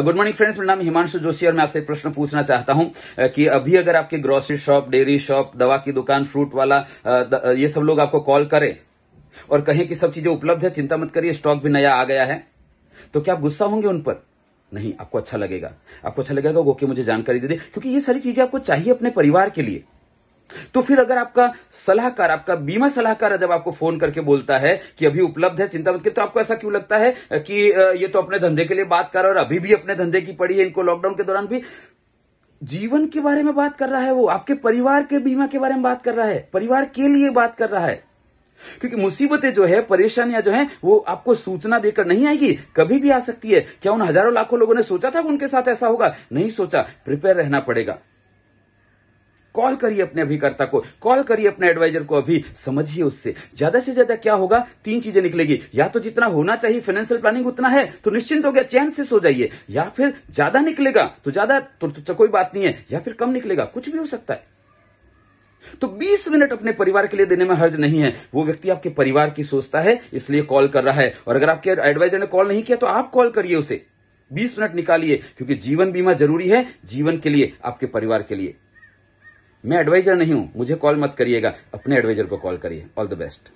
good morning friends मेरा नाम हिमांशु जोशी और मैं आपसे एक प्रश्न पूछना चाहता हूं uh, कि अभी अगर आपके ग्रोसरी शॉप डेयरी शॉप दवा की दुकान फ्रूट वाला uh, uh, ये सब लोग आपको कॉल करें और कहें कि सब चीजें उपलब्ध है चिंता मत करिए स्टॉक भी नया आ गया है तो क्या आप गुस्सा होंगे उन पर नहीं आपको अच्छा लगेगा आपको अच्छा लगेगा वो कि मुझे जानकारी दे दे क्योंकि ये सारी चीजें आपको चाहिए अपने परिवार के लिए तो फिर अगर आपका सलाहकार आपका बीमा सलाहकार जब आपको फोन करके बोलता है कि अभी उपलब्ध है चिंता मत तो आपको ऐसा क्यों लगता है कि ये तो अपने धंधे के लिए बात कर रहा है और अभी भी अपने धंधे की पड़ी है इनको लॉकडाउन के दौरान भी जीवन के बारे में बात कर रहा है वो आपके परिवार के बीमा के बारे में बात कर रहा है परिवार के लिए बात कर रहा है क्योंकि मुसीबतें जो है परेशानियां जो है वो आपको सूचना देकर नहीं आएगी कभी भी आ सकती है क्या उन हजारों लाखों लोगों ने सोचा था उनके साथ ऐसा होगा नहीं सोचा प्रिपेयर रहना पड़ेगा कॉल करिए अपने अभिकर्ता को कॉल करिए अपने एडवाइजर को अभी समझिए उससे ज्यादा से ज्यादा क्या होगा तीन चीजें निकलेगी या तो जितना होना चाहिए फाइनेंशियल प्लानिंग उतना है तो निश्चिंत हो गया चैन से सो जाइए या फिर ज्यादा निकलेगा तो ज्यादा तो, तो, तो कोई बात नहीं है या फिर कम निकलेगा कुछ भी हो सकता है तो 20 मिनट अपने परिवार के लिए देने में हर्ज नहीं है वो व्यक्ति आपके परिवार की सोचता है इसलिए कॉल कर रहा है और अगर आपके एडवाइजर ने कॉल नहीं किया तो आप कॉल करिए उसे 20 मिनट निकालिए क्योंकि जीवन बीमा जरूरी है जीवन के लिए आपके परिवार के लिए मैं एडवाइजर नहीं हूं मुझे कॉल मत करिएगा अपने एडवाइजर को कॉल करिए ऑल द बेस्ट